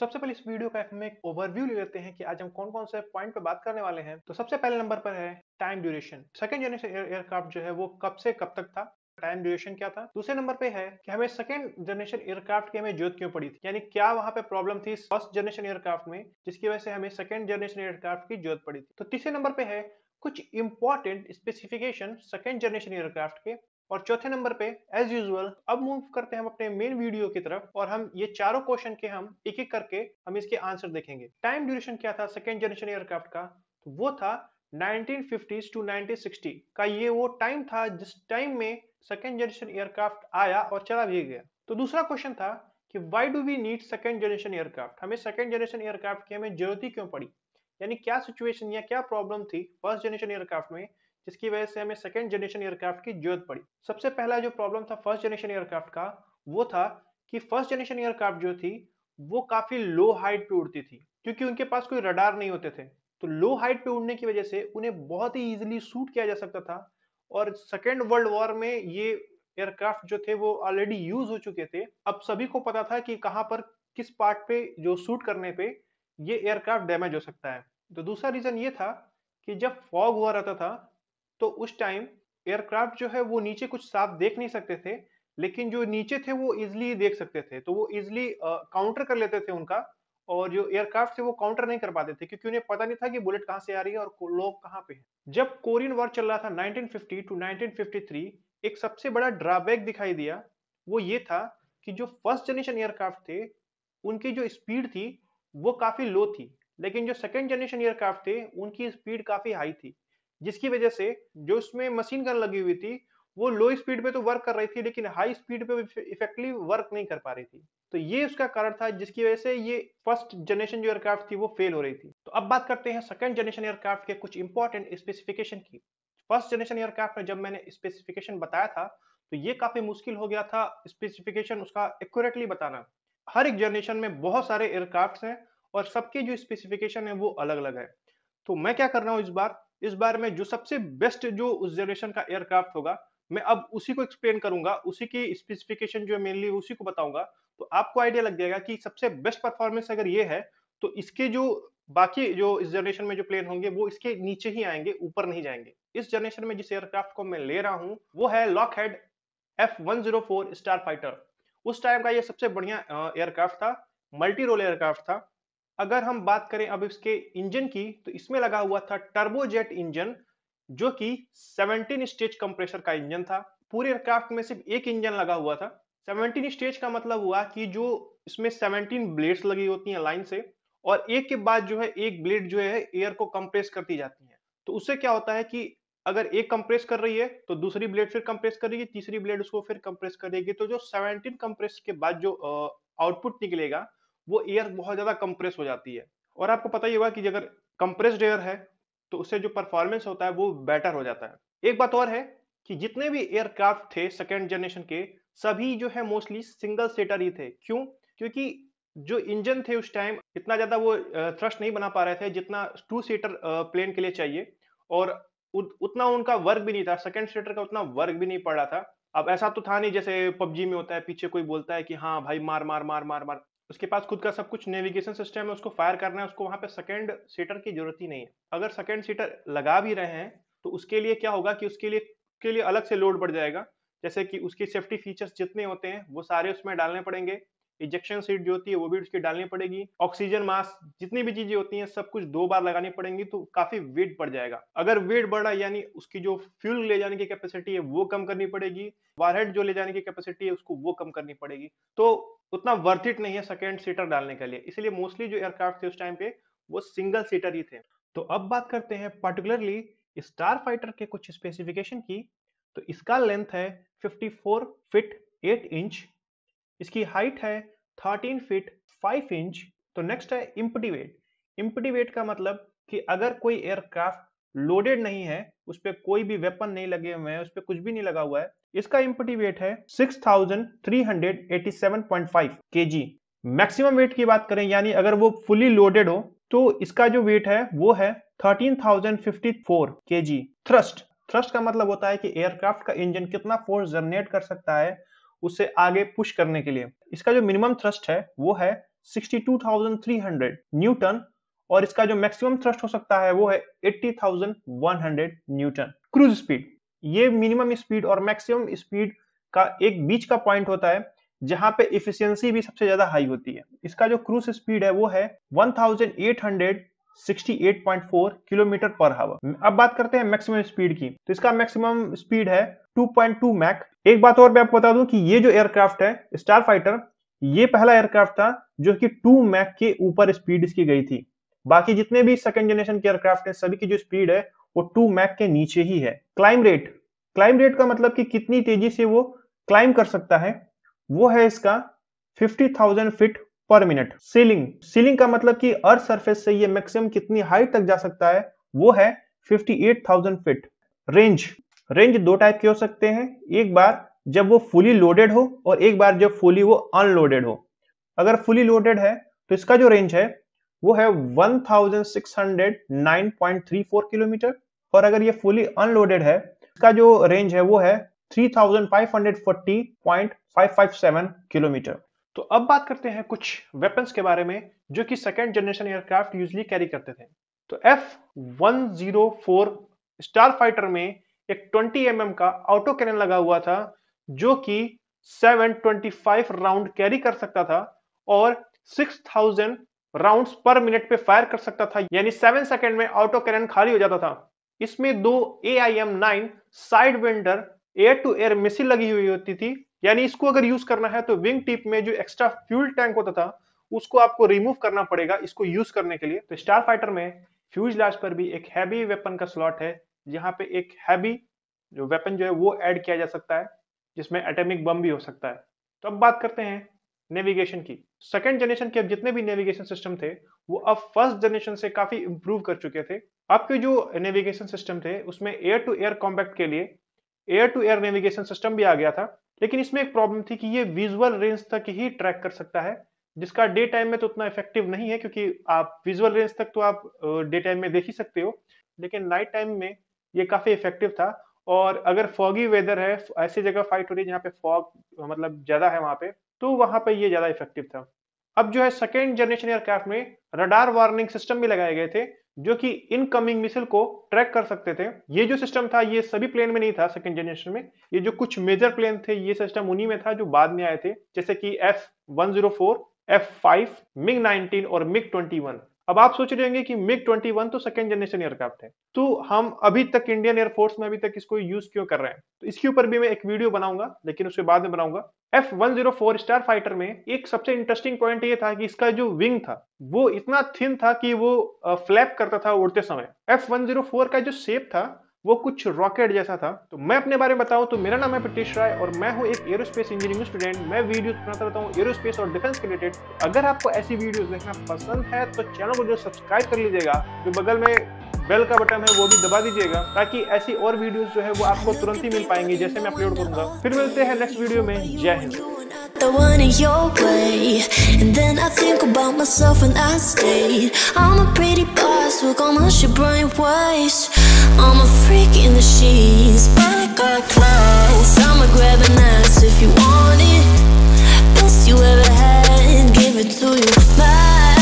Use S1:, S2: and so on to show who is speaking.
S1: सबसे पहले इस वीडियो का हम एक ओवरव्यू ले लेते हैं कि आज हम कौन कौन से पॉइंट पे बात करने वाले हैं तो सबसे पहले नंबर पर है time duration second generation aircraft जो है वो कब से कब तक था टाइम ड्यूरेशन क्या था दूसरे नंबर पे है कि हमें सेकंड जनरेशन एयरक्राफ्ट की हमें जरूरत क्यों पड़ी थी यानी क्या वहां पे प्रॉब्लम थी फर्स्ट जनरेशन एयरक्राफ्ट में जिसकी वजह से हमें सेकंड जनरेशन एयरक्राफ्ट की जरूरत पड़ी थी तो तीसरे नंबर पे है कुछ important specification second generation aircraft के और चौथे नंबर पे एज यूजल अब मूव करते हैं हम अपने मेन वीडियो की तरफ और हम ये चारों क्वेश्चन के हम एक एक करके हम इसके आंसर देखेंगे टाइम ड्यूरेशन क्या था सेकेंड जनरेशन एयरक्राफ्ट का तो वो था 1950s टू 1960 का ये वो टाइम था जिस टाइम में सेकेंड जनरेशन एयरक्राफ्ट आया और चला भी गया तो दूसरा क्वेश्चन था कि why do we need second generation aircraft हमें सेकेंड जनरेशन एयरक्राफ्ट की हमें जरूरत ही क्यों पड़ी यानी क्या सिचुएशन या क्या प्रॉब्लम थी फर्स्ट जनरेशन एयरक्राफ्ट में जिसकी वजह से हमें सेकेंड जनरेशन एयरक्राफ्ट की जरूरत पड़ी सबसे पहला जो प्रॉब्लम था फर्स्ट जनरेशन एयरक्राफ्ट का वो था कि फर्स्ट जनरेशन एयरक्राफ्ट जो थी वो काफी लो हाइट पे उड़ती थी क्योंकि उनके पास कोई रडार नहीं होते थे तो लो हाइट पे उड़ने की वजह से उन्हें बहुत ही इजिली सूट किया जा सकता था और सेकेंड वर्ल्ड वॉर में ये एयरक्राफ्ट जो थे वो ऑलरेडी यूज हो चुके थे अब सभी को पता था कि कहाँ पर किस पार्ट पे जो सूट करने पे ये एयरक्राफ्ट डैमेज हो सकता है तो दूसरा रीजन ये था कि जब फॉग हुआ रहता था तो उस टाइम एयरक्राफ्ट जो है वो नीचे कुछ साफ देख नहीं सकते थे लेकिन जो नीचे थे वो इजिली देख सकते थे तो वो इजिली काउंटर कर लेते थे उनका और जो एयरक्राफ्ट थे वो काउंटर नहीं कर पाते थे क्योंकि उन्हें पता नहीं था कि बुलेट कहाँ से आ रही है और लोग कहाँ पे हैं जब कोरियन वॉर चल रहा था 1950 टू 1953 एक सबसे बड़ा ड्रॉबैक दिखाई दिया वो ये था कि जो फर्स्ट जनरेशन एयरक्राफ्ट थे उनकी जो स्पीड थी वो काफ़ी लो थी लेकिन जो सेकेंड जनरेशन एयरक्राफ्ट थे उनकी स्पीड काफ़ी हाई थी जिसकी वजह से जो उसमें मशीन गन लगी हुई थी वो लो स्पीड पे तो वर्क कर रही थी लेकिन हाई स्पीड पे इफेक्टली वर्क नहीं कर पा रही थी तो ये उसका कारण था जिसकी वजह से ये फर्स्ट जनरेशन जो एयरक्राफ्ट थी वो फेल हो रही थी तो अब बात करते हैं सेकंड जनरेशन एयरक्राफ्ट के कुछ इंपॉर्टेंट स्पेसिफिकेशन की फर्स्ट जनरेशन एयरक्राफ्ट में जब मैंने स्पेसिफिकेशन बताया था तो ये काफी मुश्किल हो गया था स्पेसिफिकेशन उसका एक्यूरेटली बताना हर एक जनरेशन में बहुत सारे एयरक्राफ्ट हैं और सबके जो स्पेसिफिकेशन है वो अलग अलग है तो मैं क्या कर रहा हूँ इस बार इस बार में जो सबसे बेस्ट जो उस जनरेशन का एयरक्राफ्ट होगा मैं अब उसी को एक्सप्लेन करूंगा उसी की स्पेसिफिकेशन जो है मेनली उसी को बताऊंगा तो आपको आइडिया लग जाएगा कि सबसे बेस्ट परफॉर्मेंस अगर ये है तो इसके जो बाकी जो इस जनरेशन में जो प्लेन होंगे वो इसके नीचे ही आएंगे ऊपर नहीं जाएंगे इस जनरेशन में जिस एयरक्राफ्ट को मैं ले रहा हूँ वो है Lockheed F one zero four star fighter उस टाइम का ये सबसे बढ़िया एयरक्राफ्ट था मल्टी रोल एयरक्राफ्ट था अगर हम बात करें अब इसके इंजन की तो इसमें लगा हुआ था टर्बोजेट इंजन जो कि 17 स्टेज कंप्रेसर का इंजन था पूरे एयरक्राफ्ट में सिर्फ एक इंजन लगा हुआ था 17 स्टेज का मतलब हुआ कि जो इसमें 17 ब्लेड्स लगी होती हैं लाइन से और एक के बाद जो है एक ब्लेड जो है एयर को कंप्रेस करती जाती है तो उससे क्या होता है कि अगर एक कंप्रेस कर रही है तो दूसरी ब्लेड फिर कंप्रेस करेगी तीसरी ब्लेड उसको फिर कंप्रेस करेगी तो जो सेवनटीन कंप्रेस के बाद जो आउटपुट निकलेगा वो एयर बहुत ज़्यादा कंप्रेस हो जाती है और आपको पता ही होगा कि अगर कंप्रेस्ड एयर है तो उससे जो परफॉर्मेंस होता है वो बेटर हो जाता है एक बात और है कि जितने भी एयरक्राफ्ट थे सेकेंड जनरेशन के सभी जो है मोस्टली सिंगल सेटर ही थे क्यों क्योंकि जो इंजन थे उस टाइम इतना ज़्यादा वो थ्रस्ट नहीं बना पा रहे थे जितना टू सीटर प्लेन के लिए चाहिए और उतना उनका वर्क भी नहीं था सेकेंड सीटर का उतना वर्क भी नहीं पड़ रहा था अब ऐसा तो था नहीं जैसे पबजी में होता है पीछे कोई बोलता है कि हाँ भाई मार मार मार मार मार उसके पास खुद का सब कुछ नेविगेशन सिस्टम है उसको फायर करना है उसको वहां पे सेकेंड सीटर की जरूरत ही नहीं है अगर सेकेंड सीटर लगा भी रहे हैं तो उसके लिए क्या होगा कि उसके लिए के लिए अलग से लोड बढ़ जाएगा जैसे कि उसके सेफ्टी फीचर्स जितने होते हैं वो सारे उसमें डालने पड़ेंगे इजेक्शन सीट जो होती है वो भी उसकी डालनी पड़ेगी ऑक्सीजन मास्क जितनी भी चीजें होती हैं सब कुछ दो बार लगानी पड़ेंगी तो काफी वेट बढ़ जाएगा अगर वेट बढ़ा यानी उसकी जो फ्यूल ले जाने की कैपेसिटी है वो कम करनी पड़ेगी वारहेड जो ले जाने की कैपेसिटी है उसको वो कम करनी पड़ेगी तो उतना वर्थ इट नहीं है सेकेंड सीटर डालने के लिए इसलिए मोस्टली जो एयरक्राफ्ट थे उस टाइम पे वो सिंगल सीटर ही थे तो अब बात करते हैं पर्टिकुलरली स्टार फाइटर के कुछ स्पेसिफिकेशन की तो इसका लेंथ है 54 फीट 8 इंच इसकी हाइट है 13 फीट 5 इंच तो नेक्स्ट है इम्पटी वेट इम्पटी वेट का मतलब कि अगर कोई एयरक्राफ्ट लोडेड नहीं है उस पर कोई भी वेपन नहीं लगे हुए हैं उस पर कुछ भी नहीं लगा हुआ है इसका इम्पटी वेट है 6387.5 केजी मैक्सिमम वेट की बात करें यानी अगर वो फुली लोडेड हो तो इसका जो वेट है वो है 13,054 केजी थ्रस्ट थ्रस्ट का मतलब होता है कि एयरक्राफ्ट का इंजन कितना फोर्स जनरेट कर सकता है उसे आगे पुश करने के लिए इसका जो मिनिमम थ्रस्ट है वो है सिक्सटी न्यूटन और इसका जो मैक्सिमम थ्रस्ट हो सकता है वो है 80,100 न्यूटन क्रूज स्पीड ये मिनिमम स्पीड और मैक्सिमम स्पीड का एक बीच का पॉइंट होता है जहां पे इफिशियंसी भी सबसे ज्यादा हाई होती है इसका जो क्रूज स्पीड है वो है 1868.4 किलोमीटर पर हावर अब बात करते हैं मैक्सिमम स्पीड की तो इसका मैक्सिमम स्पीड है 2.2 मैक एक बात और मैं आपको बता दूं कि ये जो एयरक्राफ्ट है स्टार फाइटर ये पहला एयरक्राफ्ट था जो कि 2 मैक के ऊपर स्पीड इसकी गई थी बाकी जितने भी सेकेंड जनरेशन के एयरक्राफ्ट है सभी की जो स्पीड है वो टू मैक के नीचे ही है क्लाइम रेट क्लाइम रेट का मतलब कि कितनी तेजी से वो क्लाइम कर सकता है वो है इसका 50,000 फीट पर मिनट सीलिंग सीलिंग का मतलब कि अर्थ सरफेस से ये मैक्सिमम कितनी हाइट तक जा सकता है वो है 58,000 फीट रेंज रेंज दो टाइप के हो सकते हैं एक बार जब वो फुली लोडेड हो और एक बार जब फुली वो अनलोडेड हो अगर फुली लोडेड है तो इसका जो रेंज है वो है 1609.34 किलोमीटर और अगर ये फुली अनलोडेड है इसका जो रेंज है वो है 3540.557 किलोमीटर तो अब बात करते हैं कुछ वेपन्स के बारे में जो कि second generation aircraft usually carry करते थे तो F one zero four star fighter में एक 20 एम mm का ऑटो कैनन लगा हुआ था जो कि 725 राउंड कैरी कर सकता था और राउंड्स पर मिनट पे फायर कर सकता था यानी सेवन सेकेंड में ऑटो कैनन खाली हो जाता था इसमें दो A I M nine Sidewinder air to air missile लगी हुई होती थी यानी इसको अगर यूज करना है तो विंग टिप में जो एक्स्ट्रा फ्यूल टैंक होता था उसको आपको रिमूव करना पड़ेगा इसको यूज करने के लिए तो स्टार फाइटर में फ्यूज लाज पर भी एक हैवी वेपन का स्लॉट है जहां पे एक हैवी जो वेपन जो है वो ऐड किया जा सकता है जिसमें एटॉमिक बम भी हो सकता है तो अब बात करते हैं नेविगेशन की सेकेंड जनरेशन के अब जितने भी नेविगेशन सिस्टम थे वो अब फर्स्ट जनरेशन से काफी इम्प्रूव कर चुके थे अब के जो नेविगेशन सिस्टम थे उसमें एयर टू एयर कॉम्पैक्ट के लिए air to air navigation system भी आ गया था लेकिन इसमें एक प्रॉब्लम थी कि ये विजुअल रेंज तक ही ट्रैक कर सकता है जिसका डे टाइम में तो उतना इफेक्टिव नहीं है क्योंकि आप विजुअल रेंज तक तो आप डे टाइम में देख ही सकते हो लेकिन नाइट टाइम में ये काफी इफेक्टिव था और अगर फॉगी वेदर है ऐसी जगह फाइट हो रही है जहाँ पे फॉग मतलब ज्यादा है वहाँ पे तो वहां पर यह ज्यादा इफेक्टिव था अब जो है सेकेंड जनरेशन एयरक्राफ्ट में रडार वार्निंग सिस्टम भी लगाए गए थे जो कि इनकमिंग मिसल को ट्रैक कर सकते थे ये जो सिस्टम था ये सभी प्लेन में नहीं था सेकंड जनरेशन में ये जो कुछ मेजर प्लेन थे ये सिस्टम उन्हीं में था जो बाद में आए थे जैसे कि F one zero four F five MiG nineteen और मिग ट्वेंटी वन अब आप सोच रहे होंगे कि मिग 21 तो सेकेंड जनरेशन एयरक्राफ्ट है तो हम अभी तक इंडियन एयरफोर्स में अभी तक इसको यूज क्यों कर रहे हैं तो इसके ऊपर भी मैं एक वीडियो बनाऊंगा लेकिन उसके बाद में बनाऊंगा F one zero four star fighter में एक सबसे इंटरेस्टिंग पॉइंट ये था कि इसका जो विंग था वो इतना थिन था कि वो फ्लैप करता था उड़ते समय एफ वन जीरो फोर का जो शेप था वो कुछ रॉकेट जैसा था तो मैं अपने बारे में बताऊं तो मेरा नाम है प्रतीश राय और मैं हूं एक एरोस्पेस इंजीनियरिंग स्टूडेंट मैं वीडियो बनाता रहता हूं एरोस्पेस और डिफेंस रिलेटेड अगर आपको ऐसी वीडियोस देखना पसंद है तो चैनल को जो सब्सक्राइब कर लीजिएगा जो बगल में बेल का बटन है वो भी दबा दीजिएगा ताकि ऐसी और वीडियोस जो है वो आपको तुरंत ही मिल पाएंगी जैसे मैं अपलोड करूंगा फिर मिलते हैं नेक्स्ट वीडियो में जय Hind about myself and I stayed I'm a pretty boss with almost your brain waste I'm a freak in the sheets, but I got class I'ma grab an ass if you want it Best you ever had, give it to you Bye